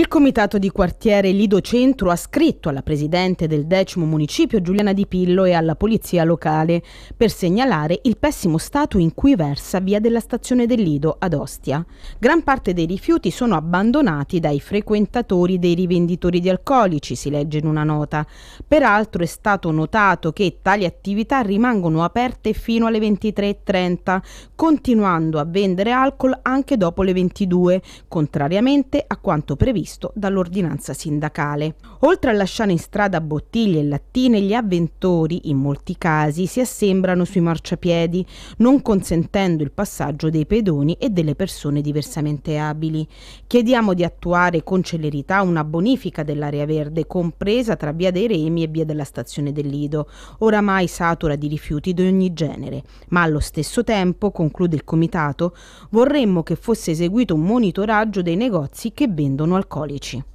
Il comitato di quartiere Lido Centro ha scritto alla presidente del decimo municipio Giuliana Di Pillo e alla polizia locale per segnalare il pessimo stato in cui versa via della stazione del Lido ad Ostia. Gran parte dei rifiuti sono abbandonati dai frequentatori dei rivenditori di alcolici, si legge in una nota. Peraltro è stato notato che tali attività rimangono aperte fino alle 23.30, continuando a vendere alcol anche dopo le 22, contrariamente a quanto previsto previsto dall'ordinanza sindacale. Oltre a lasciare in strada bottiglie e lattine, gli avventori in molti casi si assembrano sui marciapiedi, non consentendo il passaggio dei pedoni e delle persone diversamente abili. Chiediamo di attuare con celerità una bonifica dell'area verde, compresa tra Via dei Remi e Via della Stazione del Lido, oramai satura di rifiuti di ogni genere, ma allo stesso tempo, conclude il comitato, vorremmo che fosse eseguito un monitoraggio dei negozi che vendono alcol alcolici.